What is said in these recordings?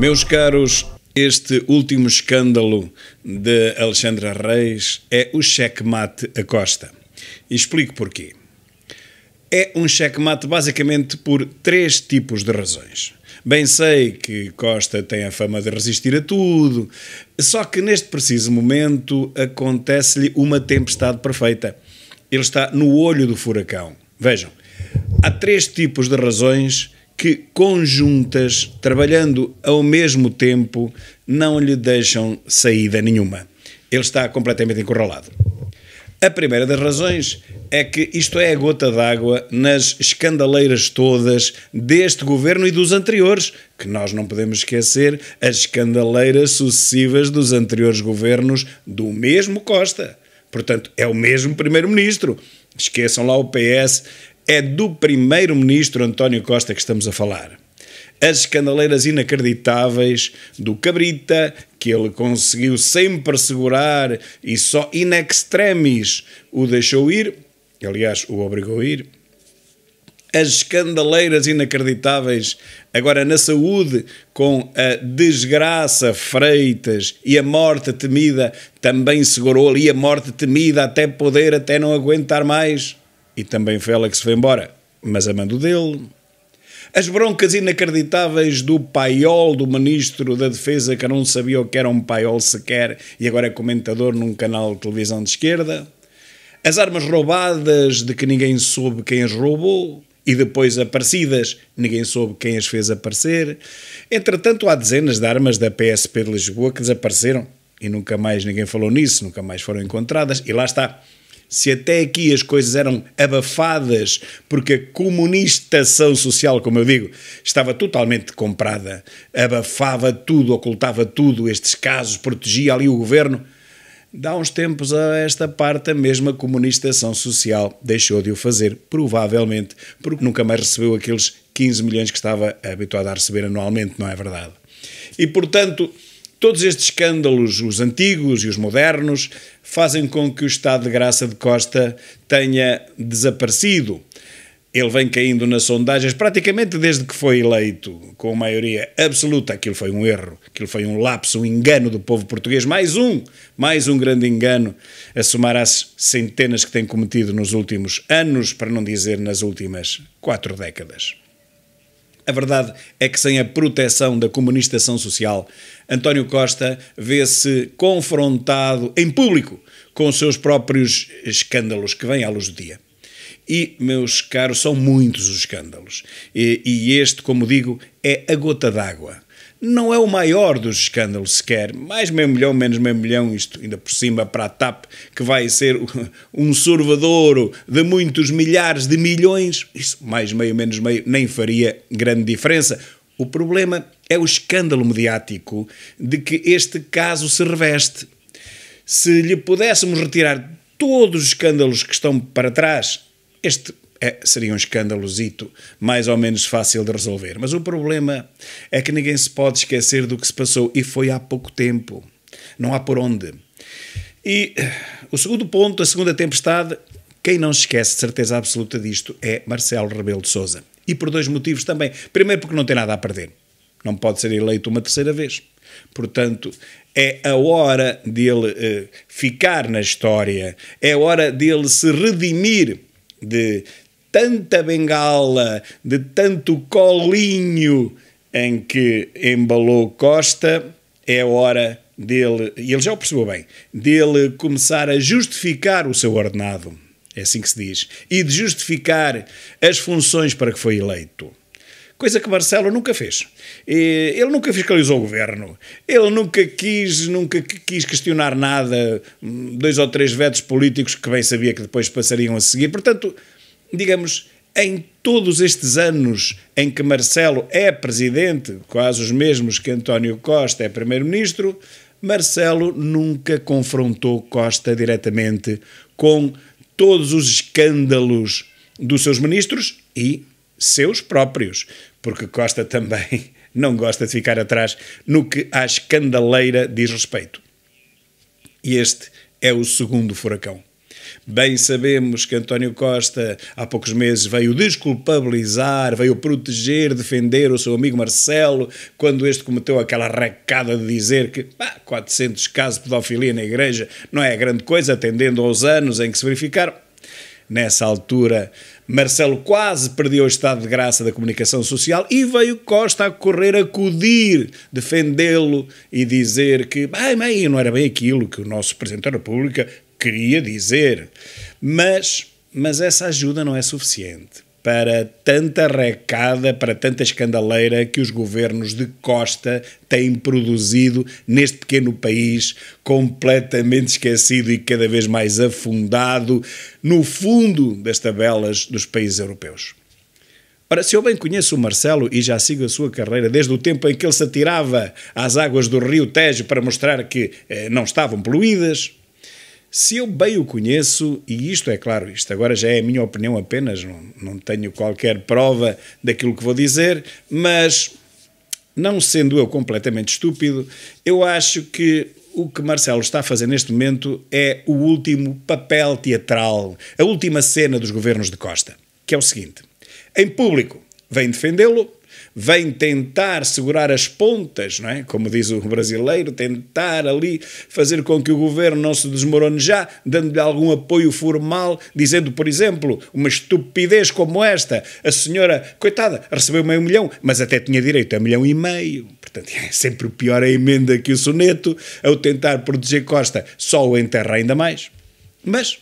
Meus caros, este último escândalo de Alexandra Reis é o checkmate a Costa. E explico porquê. É um checkmate basicamente por três tipos de razões. Bem sei que Costa tem a fama de resistir a tudo, só que neste preciso momento acontece-lhe uma tempestade perfeita. Ele está no olho do furacão. Vejam, há três tipos de razões que conjuntas, trabalhando ao mesmo tempo, não lhe deixam saída nenhuma. Ele está completamente encurralado. A primeira das razões é que isto é a gota d'água nas escandaleiras todas deste governo e dos anteriores, que nós não podemos esquecer as escandaleiras sucessivas dos anteriores governos do mesmo Costa. Portanto, é o mesmo primeiro-ministro. Esqueçam lá o PS é do primeiro-ministro António Costa que estamos a falar. As escandaleiras inacreditáveis do Cabrita, que ele conseguiu sempre segurar e só in extremis o deixou ir, aliás, o obrigou a ir. As escandaleiras inacreditáveis agora na saúde, com a desgraça Freitas e a morte temida, também segurou ali a morte temida até poder, até não aguentar mais e também Félix foi embora, mas a mando dele. As broncas inacreditáveis do paiol do ministro da Defesa, que não sabia o que era um paiol sequer e agora é comentador num canal de televisão de esquerda. As armas roubadas, de que ninguém soube quem as roubou e depois aparecidas, ninguém soube quem as fez aparecer. Entretanto, há dezenas de armas da PSP de Lisboa que desapareceram e nunca mais ninguém falou nisso, nunca mais foram encontradas. E lá está, se até aqui as coisas eram abafadas porque a comunistação social, como eu digo, estava totalmente comprada, abafava tudo, ocultava tudo, estes casos, protegia ali o governo, dá uns tempos a esta parte a mesma comunistação social deixou de o fazer, provavelmente porque nunca mais recebeu aqueles 15 milhões que estava habituado a receber anualmente, não é verdade? E portanto Todos estes escândalos, os antigos e os modernos, fazem com que o estado de graça de Costa tenha desaparecido. Ele vem caindo nas sondagens praticamente desde que foi eleito, com maioria absoluta. Aquilo foi um erro, aquilo foi um lapso, um engano do povo português. Mais um, mais um grande engano, a somar às centenas que tem cometido nos últimos anos, para não dizer nas últimas quatro décadas. A verdade é que sem a proteção da comunistação social, António Costa vê-se confrontado em público com os seus próprios escândalos que vêm à luz do dia. E, meus caros, são muitos os escândalos. E, e este, como digo, é a gota d'água não é o maior dos escândalos sequer. Mais meio milhão, menos meio milhão, isto ainda por cima para a TAP, que vai ser um sorvedouro de muitos milhares de milhões, isso mais meio, menos meio, nem faria grande diferença. O problema é o escândalo mediático de que este caso se reveste. Se lhe pudéssemos retirar todos os escândalos que estão para trás, este é, seria um escândalozito mais ou menos fácil de resolver. Mas o problema é que ninguém se pode esquecer do que se passou e foi há pouco tempo. Não há por onde. E eh, o segundo ponto, a segunda tempestade, quem não se esquece de certeza absoluta disto é Marcelo Rebelo de Souza. E por dois motivos também. Primeiro, porque não tem nada a perder. Não pode ser eleito uma terceira vez. Portanto, é a hora dele eh, ficar na história, é a hora dele se redimir de tanta bengala, de tanto colinho em que embalou Costa, é hora dele, e ele já o percebeu bem, dele começar a justificar o seu ordenado, é assim que se diz, e de justificar as funções para que foi eleito coisa que Marcelo nunca fez. Ele nunca fiscalizou o governo, ele nunca quis, nunca quis questionar nada, hum, dois ou três vetos políticos que bem sabia que depois passariam a seguir. Portanto, digamos, em todos estes anos em que Marcelo é presidente, quase os mesmos que António Costa é primeiro-ministro, Marcelo nunca confrontou Costa diretamente com todos os escândalos dos seus ministros e seus próprios, porque Costa também não gosta de ficar atrás no que à escandaleira diz respeito. E este é o segundo furacão. Bem sabemos que António Costa, há poucos meses, veio desculpabilizar, veio proteger, defender o seu amigo Marcelo, quando este cometeu aquela recada de dizer que 400 casos de pedofilia na Igreja não é grande coisa, atendendo aos anos em que se verificaram. Nessa altura, Marcelo quase perdeu o estado de graça da comunicação social e veio Costa a correr acudir, defendê-lo e dizer que, bem, bem, não era bem aquilo que o nosso Presidente da República queria dizer. Mas, mas essa ajuda não é suficiente para tanta recada, para tanta escandaleira que os governos de Costa têm produzido neste pequeno país, completamente esquecido e cada vez mais afundado no fundo das tabelas dos países europeus. Ora, se eu bem conheço o Marcelo e já sigo a sua carreira desde o tempo em que ele se atirava às águas do Rio Tejo para mostrar que eh, não estavam poluídas, se eu bem o conheço, e isto é claro, isto agora já é a minha opinião apenas, não, não tenho qualquer prova daquilo que vou dizer, mas não sendo eu completamente estúpido, eu acho que o que Marcelo está a fazer neste momento é o último papel teatral, a última cena dos governos de Costa, que é o seguinte: em público vem defendê-lo vem tentar segurar as pontas, não é? Como diz o brasileiro, tentar ali fazer com que o governo não se desmorone já, dando-lhe algum apoio formal, dizendo, por exemplo, uma estupidez como esta, a senhora, coitada, recebeu meio milhão, mas até tinha direito a milhão e meio. Portanto, é sempre o pior a emenda que o soneto, ao tentar proteger Costa, só o enterra ainda mais. Mas,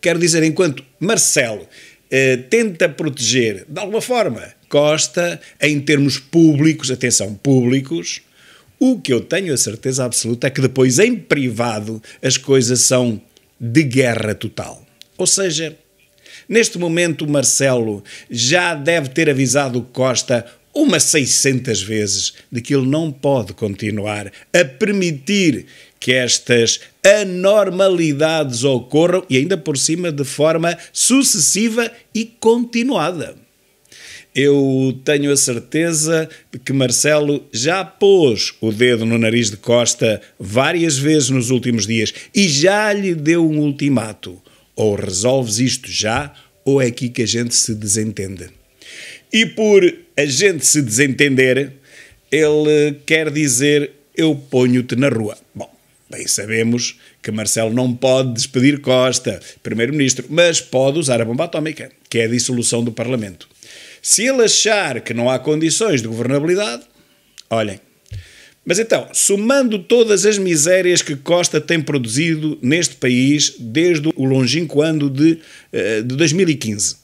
quero dizer, enquanto Marcelo eh, tenta proteger, de alguma forma, Costa em termos públicos, atenção, públicos. O que eu tenho a certeza absoluta é que depois, em privado, as coisas são de guerra total. Ou seja, neste momento, Marcelo já deve ter avisado Costa umas 600 vezes de que ele não pode continuar a permitir que estas anormalidades ocorram e ainda por cima de forma sucessiva e continuada. Eu tenho a certeza que Marcelo já pôs o dedo no nariz de Costa várias vezes nos últimos dias e já lhe deu um ultimato. Ou resolves isto já, ou é aqui que a gente se desentende. E por a gente se desentender, ele quer dizer eu ponho-te na rua. Bom, bem sabemos que Marcelo não pode despedir Costa, primeiro-ministro, mas pode usar a bomba atómica, que é a dissolução do Parlamento. Se ele achar que não há condições de governabilidade, olhem. Mas então, somando todas as misérias que Costa tem produzido neste país desde o longínquo ano de, eh, de 2015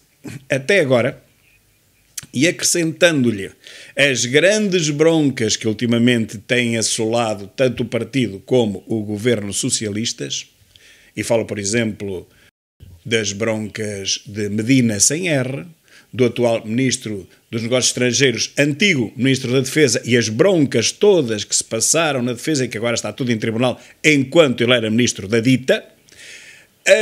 até agora, e acrescentando-lhe as grandes broncas que ultimamente têm assolado tanto o partido como o governo socialistas, e falo, por exemplo, das broncas de Medina sem R, do atual Ministro dos Negócios Estrangeiros, antigo Ministro da Defesa, e as broncas todas que se passaram na defesa e que agora está tudo em tribunal enquanto ele era Ministro da Dita,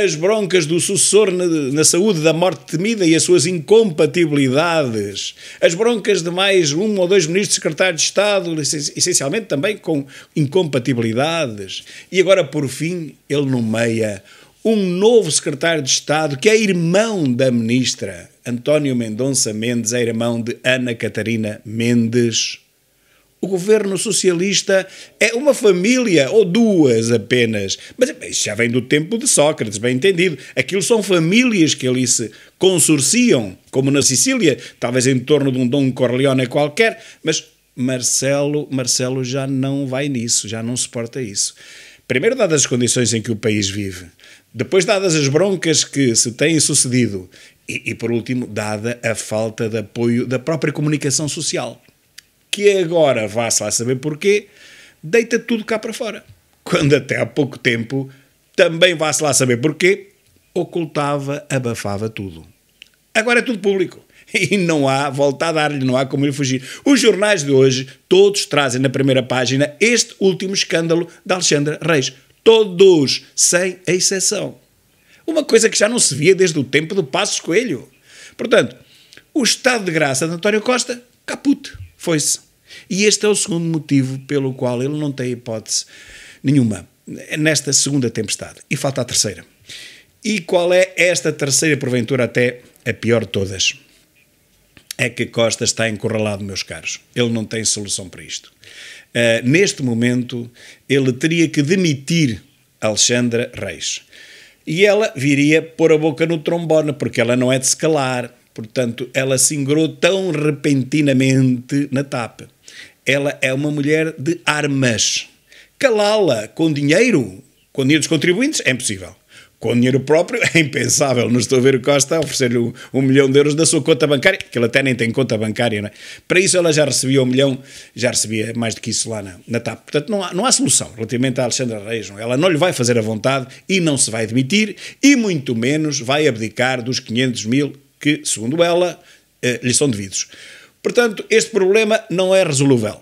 as broncas do sucessor na, na, saúde da morte temida e as suas incompatibilidades, as broncas de mais um ou dois ministros secretários de Estado, essencialmente também com incompatibilidades, e agora por fim ele nomeia um novo secretário de Estado que é irmão da ministra. António Mendonça Mendes é irmão de Ana Catarina Mendes. O governo socialista é uma família ou duas apenas. Mas isso já vem do tempo de Sócrates, bem entendido. Aquilo são famílias que ali se consorciam, como na Sicília, talvez em torno de um Dom Corleone qualquer, mas Marcelo, Marcelo já não vai nisso, já não suporta isso. Primeiro, dadas as condições em que o país vive, depois, dadas as broncas que se têm sucedido, e, e, por último, dada a falta de apoio da própria comunicação social, que agora, vá-se lá saber porquê, deita tudo cá para fora. Quando até há pouco tempo, também vá-se lá saber porquê, ocultava, abafava tudo. Agora é tudo público. E não há volta a dar-lhe, não há como lhe fugir. Os jornais de hoje, todos trazem na primeira página este último escândalo de Alexandra Reis. Todos, sem exceção uma coisa que já não se via desde o tempo do Passos Coelho. Portanto, o estado de graça de António Costa, caput, foi-se. E este é o segundo motivo pelo qual ele não tem hipótese nenhuma nesta segunda tempestade. E falta a terceira. E qual é esta terceira, porventura, até a pior de todas? É que Costa está encurralado, meus caros. Ele não tem solução para isto. Uh, neste momento, ele teria que demitir Alexandra Reis. E ela viria pôr a boca no trombone, porque ela não é de escalar. Portanto, ela se engrou tão repentinamente na tapa. Ela é uma mulher de armas. Calá-la com dinheiro, com dinheiro dos contribuintes, é impossível com dinheiro próprio é impensável. Não estou a ver o Costa oferecer-lhe um, um, milhão de euros da sua conta bancária, que ele até nem tem conta bancária, não é? Para isso ela já recebia um milhão, já recebia mais do que isso lá na, na TAP. Portanto, não há, não há solução relativamente à Alexandra Reis. Não. É? Ela não lhe vai fazer a vontade e não se vai demitir e muito menos vai abdicar dos 500 mil que, segundo ela, eh, lhe são devidos. Portanto, este problema não é resolúvel.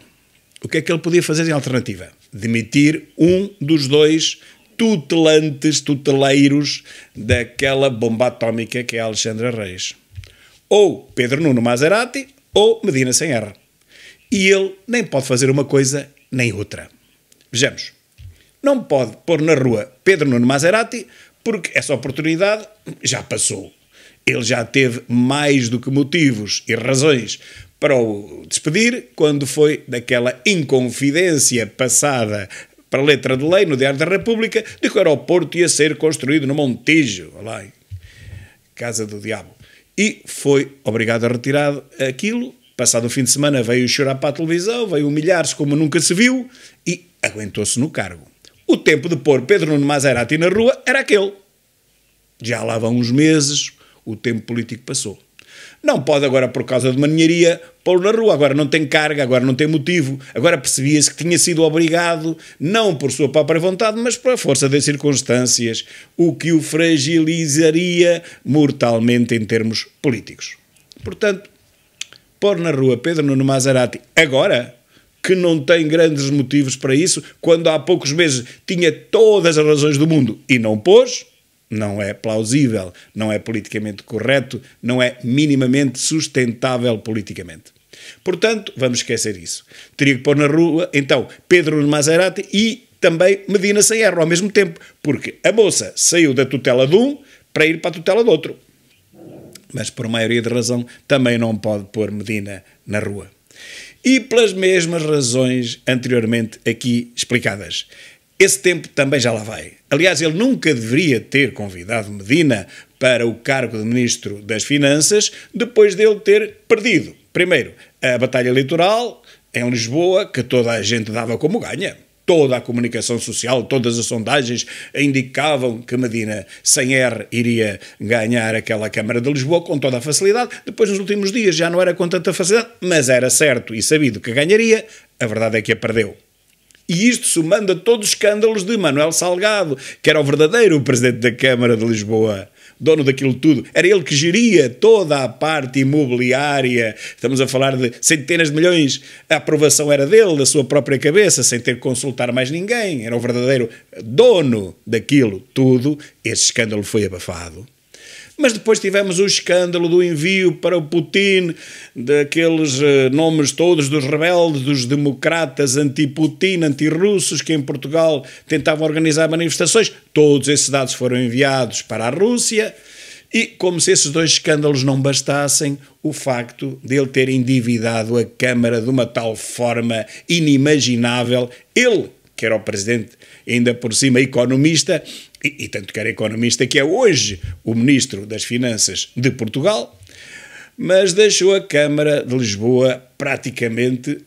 O que é que ele podia fazer em alternativa? Demitir um dos dois tutelantes, tuteleiros daquela bomba atómica que é Alexandra Reis. Ou Pedro Nuno Maserati ou Medina sem R. E ele nem pode fazer uma coisa nem outra. Vejamos. Não pode pôr na rua Pedro Nuno Maserati porque essa oportunidade já passou. Ele já teve mais do que motivos e razões para o despedir quando foi daquela inconfidência passada para a letra de lei no Diário da República de que o aeroporto ia ser construído no Montijo, lá em Casa do Diabo. E foi obrigado a retirar aquilo. Passado o fim de semana veio chorar para a televisão, veio humilhar-se como nunca se viu e aguentou-se no cargo. O tempo de pôr Pedro Nuno Maserati na rua era aquele. Já lá vão uns meses, o tempo político passou. Não pode agora, por causa de maninharia, pô-lo na rua. Agora não tem carga, agora não tem motivo. Agora percebia-se que tinha sido obrigado, não por sua própria vontade, mas pela força das circunstâncias, o que o fragilizaria mortalmente em termos políticos. Portanto, pôr na rua Pedro Nuno Maserati agora que não tem grandes motivos para isso, quando há poucos meses tinha todas as razões do mundo e não pôs, não é plausível, não é politicamente correto, não é minimamente sustentável politicamente. Portanto, vamos esquecer isso. Teria que pôr na rua, então, Pedro Maserati e também Medina erro ao mesmo tempo, porque a moça saiu da tutela de um para ir para a tutela do outro. Mas, por maioria de razão, também não pode pôr Medina na rua. E pelas mesmas razões anteriormente aqui explicadas. Esse tempo também já lá vai. Aliás, ele nunca deveria ter convidado Medina para o cargo de Ministro das Finanças depois dele ter perdido, primeiro, a batalha eleitoral em Lisboa, que toda a gente dava como ganha. Toda a comunicação social, todas as sondagens indicavam que Medina, sem R, iria ganhar aquela Câmara de Lisboa com toda a facilidade. Depois, nos últimos dias, já não era com tanta facilidade, mas era certo e sabido que ganharia. A verdade é que a perdeu. E isto somando a todos os escândalos de Manuel Salgado, que era o verdadeiro presidente da Câmara de Lisboa dono daquilo tudo. Era ele que geria toda a parte imobiliária. Estamos a falar de centenas de milhões. A aprovação era dele, da sua própria cabeça, sem ter que consultar mais ninguém. Era o verdadeiro dono daquilo tudo. Esse escândalo foi abafado. Mas depois tivemos o escândalo do envio para o Putin daqueles eh, nomes todos dos rebeldes, dos democratas anti-Putin, anti-russos, que em Portugal tentavam organizar manifestações. Todos esses dados foram enviados para a Rússia. E, como se esses dois escândalos não bastassem, o facto de ele ter endividado a Câmara de uma tal forma inimaginável, ele, que era o presidente, ainda por cima economista, e, e tanto que era economista que é hoje o Ministro das Finanças de Portugal, mas deixou a Câmara de Lisboa praticamente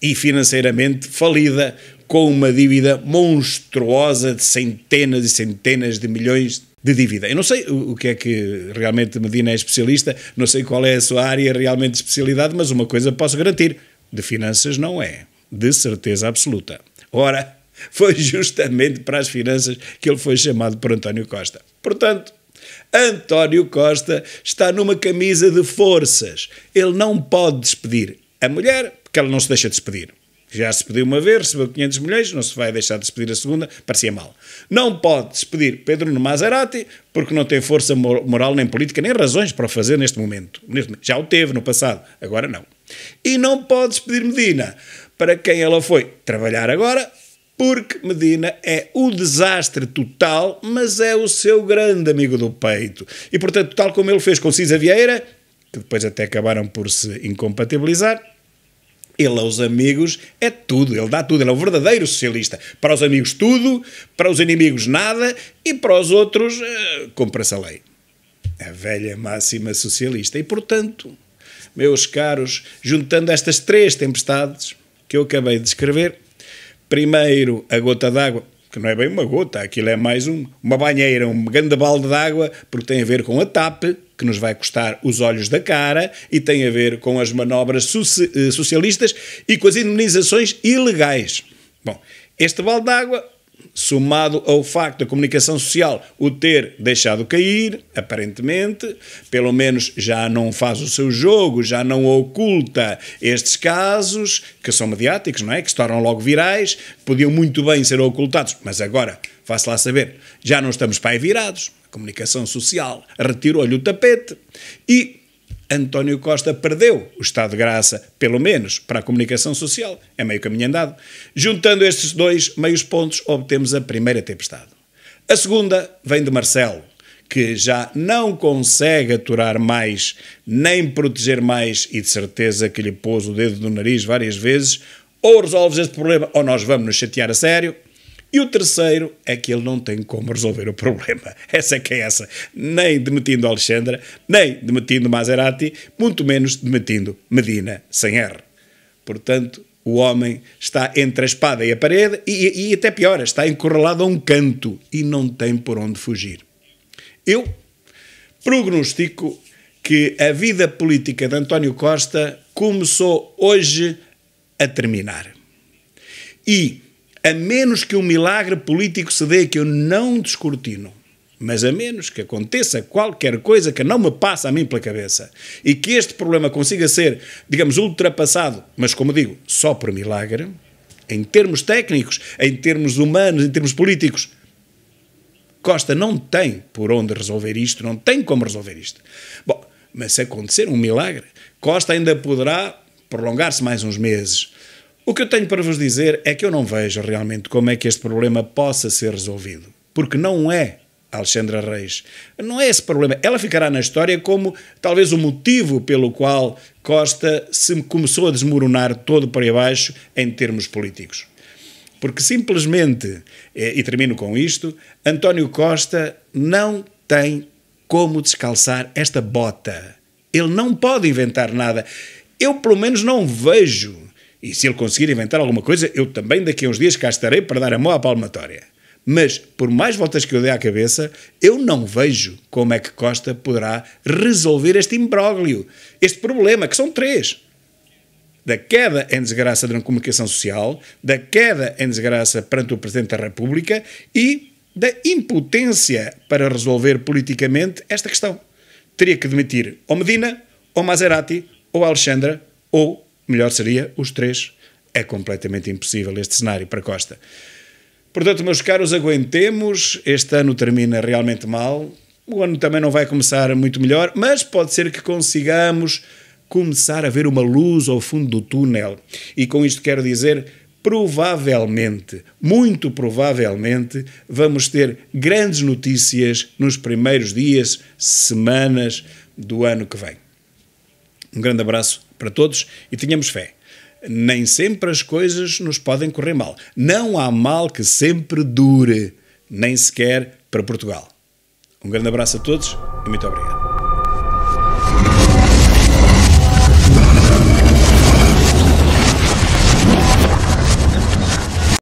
e financeiramente falida, com uma dívida monstruosa de centenas e centenas de milhões de dívida. Eu não sei o que é que realmente Medina é especialista, não sei qual é a sua área realmente de especialidade, mas uma coisa posso garantir: de finanças não é, de certeza absoluta. Ora, foi justamente para as finanças que ele foi chamado por António Costa. Portanto, António Costa está numa camisa de forças. Ele não pode despedir a mulher, porque ela não se deixa despedir. Já se pediu uma vez, recebeu 500 milhões, não se vai deixar de despedir a segunda, parecia mal. Não pode despedir Pedro no Maserati, porque não tem força moral, nem política, nem razões para o fazer neste momento. Já o teve no passado, agora não. E não pode despedir Medina, para quem ela foi trabalhar agora, porque Medina é o desastre total, mas é o seu grande amigo do peito. E, portanto, tal como ele fez com Cisa Vieira, que depois até acabaram por se incompatibilizar, ele aos amigos é tudo, ele dá tudo, ele é um verdadeiro socialista. Para os amigos, tudo, para os inimigos, nada, e para os outros, eh, compra-se a lei. A velha máxima socialista. E, portanto, meus caros, juntando estas três tempestades que eu acabei de descrever, primeiro a gota d'água, que não é bem uma gota, aquilo é mais um, uma banheira, um grande balde d'água, porque tem a ver com a TAP, que nos vai custar os olhos da cara, e tem a ver com as manobras eh, socialistas e com as indemnizações ilegais. Bom, este balde d'água somado ao facto da comunicação social o ter deixado cair, aparentemente, pelo menos já não faz o seu jogo, já não oculta estes casos, que são mediáticos, não é? Que se tornam logo virais, podiam muito bem ser ocultados, mas agora, faço lá saber, já não estamos pai virados. A comunicação social retirou-lhe o tapete e António Costa perdeu o estado de graça, pelo menos para a comunicação social. É meio caminho andado. Juntando estes dois meios pontos, obtemos a primeira tempestade. A segunda vem de Marcelo, que já não consegue aturar mais, nem proteger mais, e de certeza que lhe pôs o dedo no nariz várias vezes. Ou resolves este problema, ou nós vamos nos chatear a sério, e o terceiro é que ele não tem como resolver o problema. Essa é que é essa. Nem demitindo Alexandra, nem demitindo Maserati, muito menos demitindo Medina sem R. Portanto, o homem está entre a espada e a parede e, e até pior, está encurralado a um canto e não tem por onde fugir. Eu prognostico que a vida política de António Costa começou hoje a terminar. E a menos que um milagre político se dê que eu não descortino, mas a menos que aconteça qualquer coisa que não me passe a mim pela cabeça e que este problema consiga ser, digamos, ultrapassado, mas como digo, só por milagre, em termos técnicos, em termos humanos, em termos políticos, Costa não tem por onde resolver isto, não tem como resolver isto. Bom, mas se acontecer um milagre, Costa ainda poderá prolongar-se mais uns meses. O que eu tenho para vos dizer é que eu não vejo realmente como é que este problema possa ser resolvido, porque não é Alexandra Reis. Não é esse problema. Ela ficará na história como talvez o motivo pelo qual Costa se começou a desmoronar todo para baixo em termos políticos. Porque simplesmente, eh, e termino com isto, António Costa não tem como descalçar esta bota. Ele não pode inventar nada. Eu, pelo menos, não vejo e se ele conseguir inventar alguma coisa, eu também daqui a uns dias cá estarei para dar a mão à palmatória. Mas, por mais voltas que eu dê à cabeça, eu não vejo como é que Costa poderá resolver este imbróglio, este problema, que são três da queda em desgraça na comunicação social, da queda em desgraça perante o Presidente da República e da impotência para resolver politicamente esta questão. Teria que demitir ou Medina, ou Maserati, ou Alexandra, ou melhor seria os três. É completamente impossível este cenário para Costa. Portanto, meus caros, aguentemos. Este ano termina realmente mal. O ano também não vai começar muito melhor, mas pode ser que consigamos começar a ver uma luz ao fundo do túnel. E com isto quero dizer, provavelmente, muito provavelmente, vamos ter grandes notícias nos primeiros dias, semanas do ano que vem. Um grande abraço para todos e tenhamos fé. Nem sempre as coisas nos podem correr mal. Não há mal que sempre dure, nem sequer para Portugal. Um grande abraço a todos e muito obrigado.